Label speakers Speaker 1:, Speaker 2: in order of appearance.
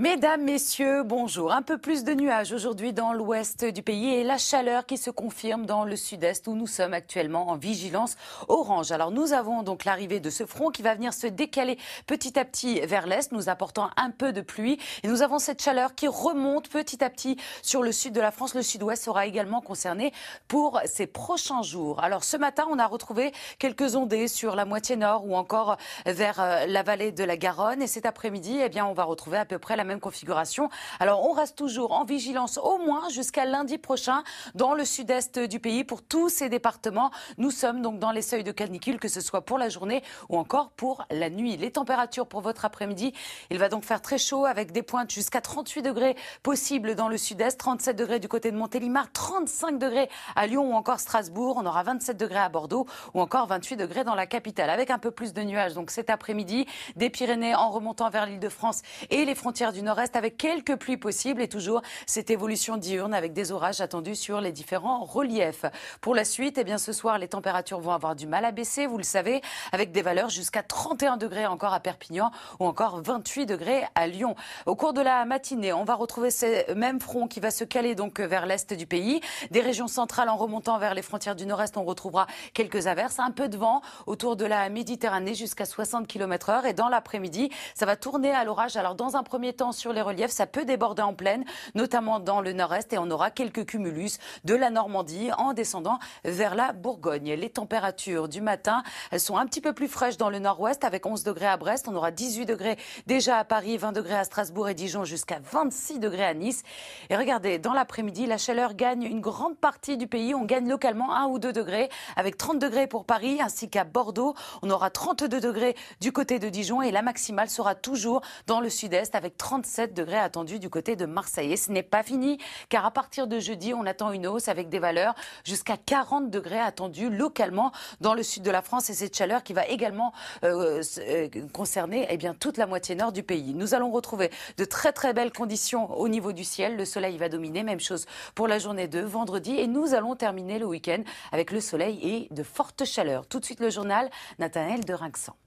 Speaker 1: Mesdames, Messieurs, bonjour. Un peu plus de nuages aujourd'hui dans l'ouest du pays et la chaleur qui se confirme dans le sud-est où nous sommes actuellement en vigilance orange. Alors nous avons donc l'arrivée de ce front qui va venir se décaler petit à petit vers l'est, nous apportant un peu de pluie. Et nous avons cette chaleur qui remonte petit à petit sur le sud de la France. Le sud-ouest sera également concerné pour ces prochains jours. Alors ce matin, on a retrouvé quelques ondées sur la moitié nord ou encore vers euh, la vallée de la Garonne. Et cet après-midi, eh bien, on va retrouver à peu près la même configuration. Alors on reste toujours en vigilance au moins jusqu'à lundi prochain dans le sud-est du pays pour tous ces départements. Nous sommes donc dans les seuils de canicule, que ce soit pour la journée ou encore pour la nuit. Les températures pour votre après-midi, il va donc faire très chaud avec des pointes jusqu'à 38 degrés possible dans le sud-est, 37 degrés du côté de Montélimar, 35 degrés à Lyon ou encore Strasbourg. On aura 27 degrés à Bordeaux ou encore 28 degrés dans la capitale avec un peu plus de nuages. Donc cet après-midi, des Pyrénées en remontant vers l'île de France et les frontières du nord-est avec quelques pluies possibles et toujours cette évolution diurne avec des orages attendus sur les différents reliefs. Pour la suite, eh bien, ce soir, les températures vont avoir du mal à baisser, vous le savez, avec des valeurs jusqu'à 31 degrés encore à Perpignan ou encore 28 degrés à Lyon. Au cours de la matinée, on va retrouver ces mêmes front qui va se caler donc vers l'est du pays. Des régions centrales en remontant vers les frontières du nord-est, on retrouvera quelques averses, un peu de vent autour de la Méditerranée jusqu'à 60 km heure. Et dans l'après-midi, ça va tourner à l'orage. Alors, dans un premier temps, sur les reliefs. Ça peut déborder en plaine, notamment dans le nord-est, et on aura quelques cumulus de la Normandie en descendant vers la Bourgogne. Les températures du matin, elles sont un petit peu plus fraîches dans le nord-ouest, avec 11 degrés à Brest. On aura 18 degrés déjà à Paris, 20 degrés à Strasbourg et Dijon, jusqu'à 26 degrés à Nice. Et regardez, dans l'après-midi, la chaleur gagne une grande partie du pays. On gagne localement 1 ou 2 degrés, avec 30 degrés pour Paris ainsi qu'à Bordeaux. On aura 32 degrés du côté de Dijon et la maximale sera toujours dans le sud-est avec 30 37 degrés attendus du côté de Marseille. Et ce n'est pas fini, car à partir de jeudi, on attend une hausse avec des valeurs jusqu'à 40 degrés attendus localement dans le sud de la France. Et cette chaleur qui va également euh, euh, concerner eh bien, toute la moitié nord du pays. Nous allons retrouver de très très belles conditions au niveau du ciel. Le soleil va dominer. Même chose pour la journée de vendredi. Et nous allons terminer le week-end avec le soleil et de fortes chaleurs. Tout de suite le journal, Nathanaël de Rinxan.